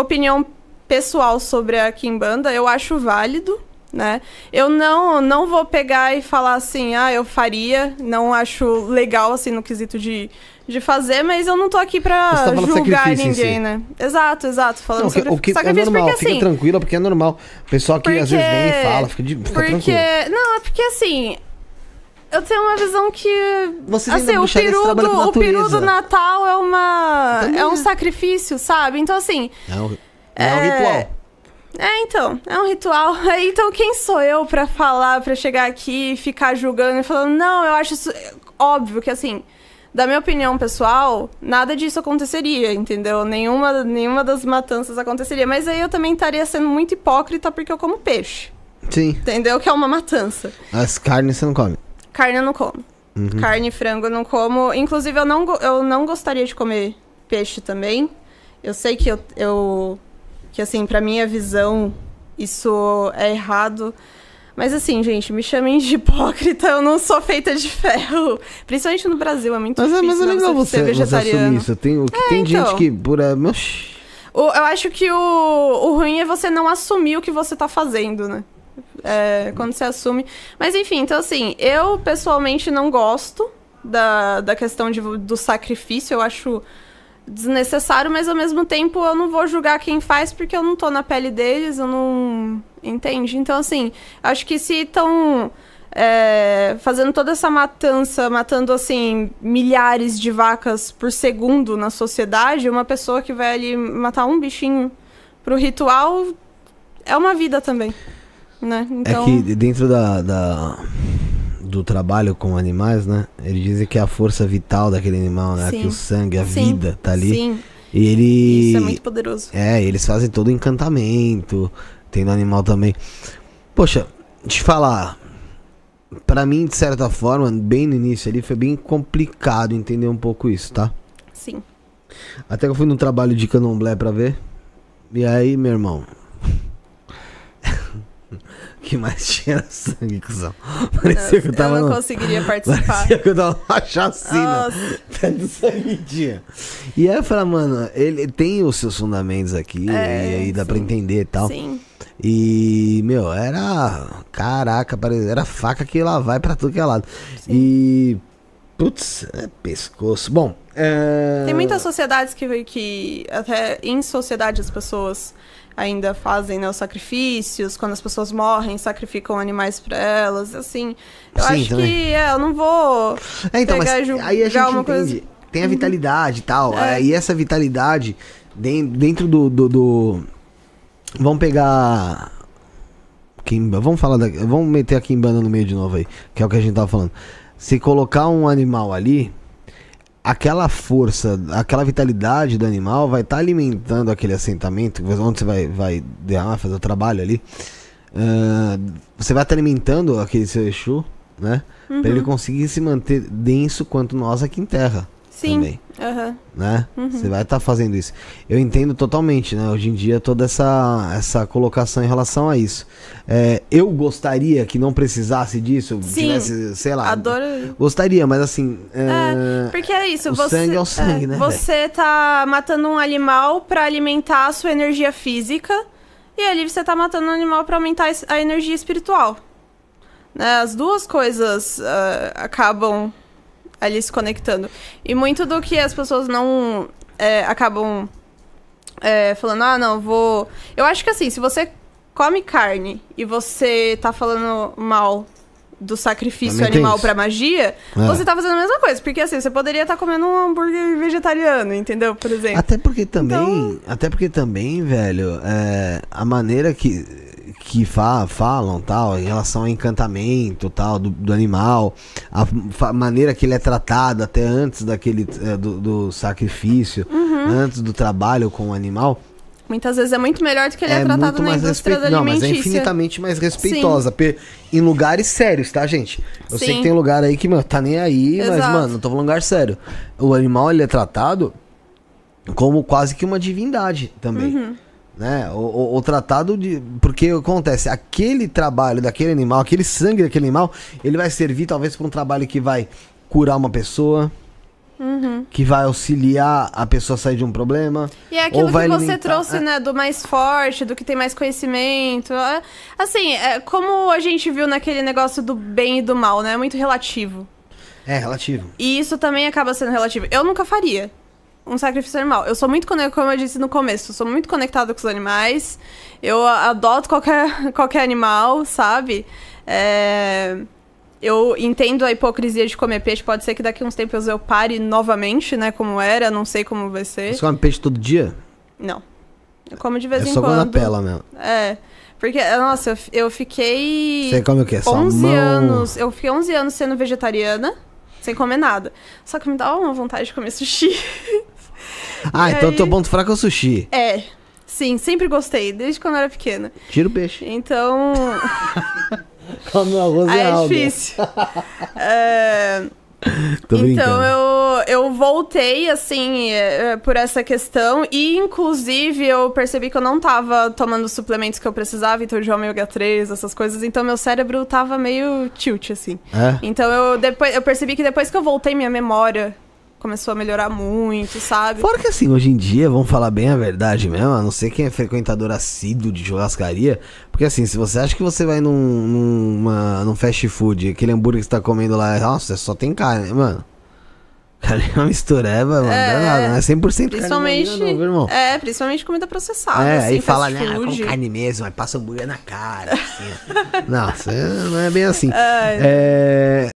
opinião pessoal sobre a Kimbanda, eu acho válido, né? Eu não, não vou pegar e falar assim, ah, eu faria, não acho legal, assim, no quesito de, de fazer, mas eu não tô aqui pra tá julgar ninguém, si. né? Exato, exato. Falando não, sobre o que é normal, porque, assim, fica tranquila porque é normal. O pessoal que porque... às vezes vem e fala, fica de. Fica porque. Tranquilo. Não, é porque assim, eu tenho uma visão que. Vocês assim, o peru, do, o peru do Natal é uma. Também. é um é. sacrifício, sabe? Então, assim. É um, é, é um ritual. É, então, é um ritual. Então, quem sou eu para falar, para chegar aqui e ficar julgando e falando, não, eu acho isso óbvio que assim, da minha opinião pessoal, nada disso aconteceria, entendeu? Nenhuma, nenhuma das matanças aconteceria. Mas aí eu também estaria sendo muito hipócrita porque eu como peixe. Sim. Entendeu? Que é uma matança. As carnes você não come. Carne eu não como. Uhum. Carne e frango eu não como. Inclusive, eu não, eu não gostaria de comer peixe também. Eu sei que eu. eu que assim, pra minha visão, isso é errado. Mas assim, gente, me chamem de hipócrita, eu não sou feita de ferro. Principalmente no Brasil, é muito mas, difícil. É, mas é né, legal você, ser vegetariano. você isso. Tem, o que, é, tem então, gente que por. O, eu acho que o, o ruim é você não assumir o que você tá fazendo, né? É, quando se assume. Mas enfim, então assim, eu pessoalmente não gosto da, da questão de, do sacrifício, eu acho desnecessário, mas ao mesmo tempo eu não vou julgar quem faz porque eu não tô na pele deles, eu não. Entende? Então, assim, acho que se estão. É, fazendo toda essa matança, matando assim milhares de vacas por segundo na sociedade, uma pessoa que vai ali matar um bichinho pro ritual é uma vida também né? Então... É que então- dentro da, da, do trabalho com animais, né? Eles dizem que é a força vital daquele animal, né? Que o sangue, a Sim. vida tá ali. Sim. E ele. Isso é muito poderoso. É, eles fazem todo o encantamento. Tem no animal também. Poxa, te falar. para mim, de certa forma, bem no início ali, foi bem complicado entender um pouco isso, tá? Sim. Até que eu fui num trabalho de candomblé pra ver. E aí, meu irmão, que mais tinha sangue, cuzão. Parecia que eu tava. Eu não no... conseguiria participar. Parecia que eu tava numa chacina. Tanto sangue tinha. E aí eu falei, mano, ele tem os seus fundamentos aqui, é, e aí dá sim. pra entender e tal. Sim. E, meu, era. Caraca, parecia... era faca que lá vai pra tudo que é lado. Sim. E. Putz, é pescoço. Bom. É... Tem muitas sociedades que, que. Até em sociedade as pessoas ainda fazem né, os sacrifícios, quando as pessoas morrem, sacrificam animais para elas, assim. Eu Sim, acho também. que é, eu não vou é, então, pegar mas aí a gente uma entende. coisa. Assim. Tem a uhum. vitalidade e tal. É. E essa vitalidade dentro do, do, do... Vamos pegar Kimba. Vamos falar da... Vamos meter a Kimbanda no meio de novo aí, que é o que a gente tava falando. Se colocar um animal ali, aquela força, aquela vitalidade do animal vai estar tá alimentando aquele assentamento, onde você vai, vai derramar, fazer o trabalho ali. Uh, você vai estar tá alimentando aquele seu Exu, né? Uhum. Pra ele uhum. conseguir se manter denso quanto nós aqui em terra. Sim. também. Uhum. Né? Uhum. Você vai estar tá fazendo isso. Eu entendo totalmente, né? Hoje em dia toda essa, essa colocação em relação a isso. É, eu gostaria que não precisasse disso, Sim. tivesse, sei lá. Adoro. Gostaria, mas assim. É, é... porque é isso. O você, sangue é o sangue, é, né? Você tá matando um animal para alimentar a sua energia física. E ali você tá matando um animal para aumentar a energia espiritual. Né? As duas coisas uh, acabam ali se conectando. E muito do que as pessoas não é, acabam é, falando, ah, não, vou. Eu acho que assim, se você come carne e você tá falando mal do sacrifício animal para magia, é. você tá fazendo a mesma coisa. Porque assim, você poderia estar tá comendo um hambúrguer vegetariano, entendeu? Por exemplo. Até porque também. Então... Até porque também, velho, é, a maneira que que fa falam tal em relação ao encantamento tal do, do animal, a maneira que ele é tratado até antes daquele é, do, do, sacrifício, uhum. antes do trabalho com o animal. Muitas vezes é muito melhor do que ele é, é tratado na indústria respe... Não, mas é infinitamente mais respeitosa. Pe... Em lugares sérios, tá, gente? Eu Sim. sei que tem lugar aí que, mano, tá nem aí, Exato. mas, mano, eu tô falando lugar sério. O animal, ele é tratado como quase que uma divindade também. Uhum né? O, o, tratado de. Porque acontece, aquele trabalho daquele animal, aquele sangue daquele animal, ele vai servir talvez para um trabalho que vai curar uma pessoa. Uhum. Que vai auxiliar a pessoa a sair de um problema. E é aquilo que você alimentar... trouxe, é. né? Do mais forte, do que tem mais conhecimento. É, assim, é, como a gente viu naquele negócio do bem e do mal, né? É muito relativo. É, relativo. E isso também acaba sendo relativo. Eu nunca faria um sacrifício animal. Eu sou muito conectada, como eu disse no começo, eu sou muito conectada com os animais. Eu adoto qualquer, qualquer animal, sabe? É... Eu entendo a hipocrisia de comer peixe. Pode ser que daqui uns tempos eu pare novamente, né? Como era, não sei como vai ser. Você come peixe todo dia? Não. Eu como de vez é em só quando. Só quando pela mesmo. É. Porque, ah, nossa, eu, eu fiquei. Você come o quê? 11 Salmão? anos. Eu fiquei 11 anos sendo vegetariana, sem comer nada. Só que me dava uma vontade de comer sushi. Ah, e então aí... teu ponto fraco é o sushi. É. Sim, sempre gostei, desde quando eu era pequena. Tira o peixe. Então. Come arroz ah, é difícil. é... então eu, eu voltei, assim, é, é, por essa questão. E, inclusive, eu percebi que eu não tava tomando os suplementos que eu precisava, então de ômega 3, essas coisas. Então, meu cérebro tava meio tilt, assim. É? Então, eu, depois, eu percebi que depois que eu voltei minha memória começou a melhorar muito, sabe? Fora que assim, hoje em dia, vamos falar bem a verdade mesmo, a não ser quem é frequentador assíduo de churrascaria, porque assim, se você acha que você vai num, num fast food, aquele hambúrguer que você tá comendo lá, nossa, é só tem carne, mano. Carne é uma mistureba, mano. É, não é não é 100% principalmente, carne irmão. É, principalmente comida processada. É, assim, aí fala, né, ah, com carne mesmo, aí passa hambúrguer na cara. Assim. Nossa, é, não é bem assim. É. é...